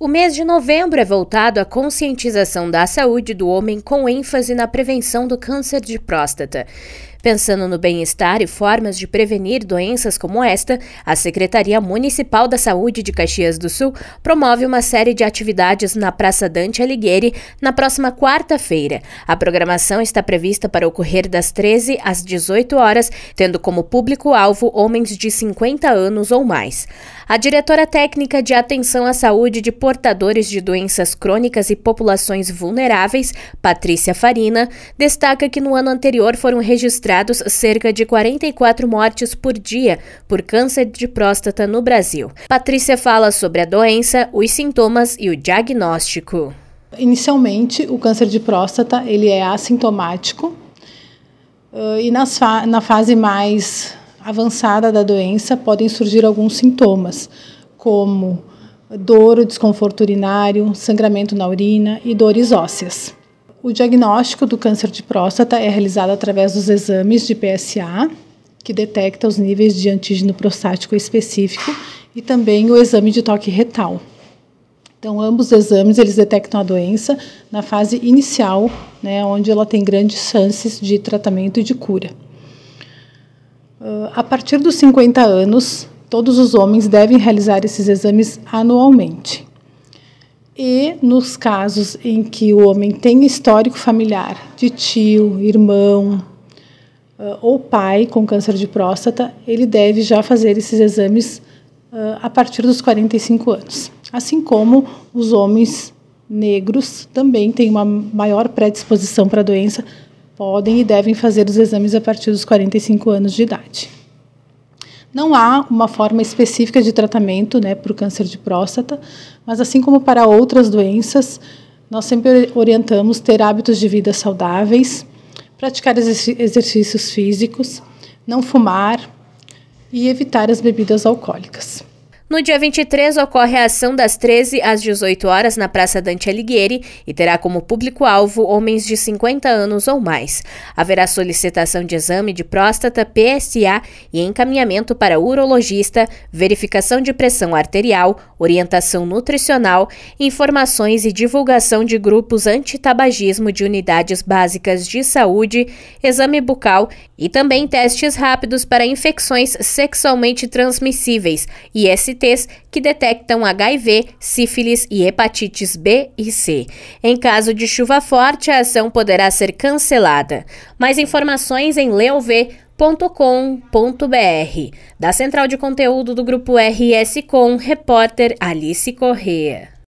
O mês de novembro é voltado à conscientização da saúde do homem com ênfase na prevenção do câncer de próstata. Pensando no bem-estar e formas de prevenir doenças como esta, a Secretaria Municipal da Saúde de Caxias do Sul promove uma série de atividades na Praça Dante Alighieri na próxima quarta-feira. A programação está prevista para ocorrer das 13 às 18 horas, tendo como público-alvo homens de 50 anos ou mais. A diretora técnica de Atenção à Saúde de Portadores de Doenças Crônicas e Populações Vulneráveis, Patrícia Farina, destaca que no ano anterior foram registrados registrados cerca de 44 mortes por dia por câncer de próstata no Brasil. Patrícia fala sobre a doença, os sintomas e o diagnóstico. Inicialmente, o câncer de próstata ele é assintomático e fa na fase mais avançada da doença podem surgir alguns sintomas, como dor ou desconforto urinário, sangramento na urina e dores ósseas. O diagnóstico do câncer de próstata é realizado através dos exames de PSA, que detecta os níveis de antígeno prostático específico, e também o exame de toque retal. Então, ambos os exames eles detectam a doença na fase inicial, né, onde ela tem grandes chances de tratamento e de cura. Uh, a partir dos 50 anos, todos os homens devem realizar esses exames anualmente e nos casos em que o homem tem histórico familiar de tio, irmão uh, ou pai com câncer de próstata, ele deve já fazer esses exames uh, a partir dos 45 anos. Assim como os homens negros também têm uma maior predisposição para a doença, podem e devem fazer os exames a partir dos 45 anos de idade. Não há uma forma específica de tratamento né, para o câncer de próstata, mas assim como para outras doenças, nós sempre orientamos ter hábitos de vida saudáveis, praticar exercícios físicos, não fumar e evitar as bebidas alcoólicas. No dia 23 ocorre a ação das 13 às 18 horas na Praça Dante Alighieri e terá como público-alvo homens de 50 anos ou mais. Haverá solicitação de exame de próstata, PSA e encaminhamento para urologista, verificação de pressão arterial, orientação nutricional, informações e divulgação de grupos antitabagismo de unidades básicas de saúde, exame bucal e também testes rápidos para infecções sexualmente transmissíveis, ISTs, que detectam HIV, sífilis e hepatites B e C. Em caso de chuva forte, a ação poderá ser cancelada. Mais informações em leov.com.br. Da Central de Conteúdo do Grupo RS Com, repórter Alice Correa.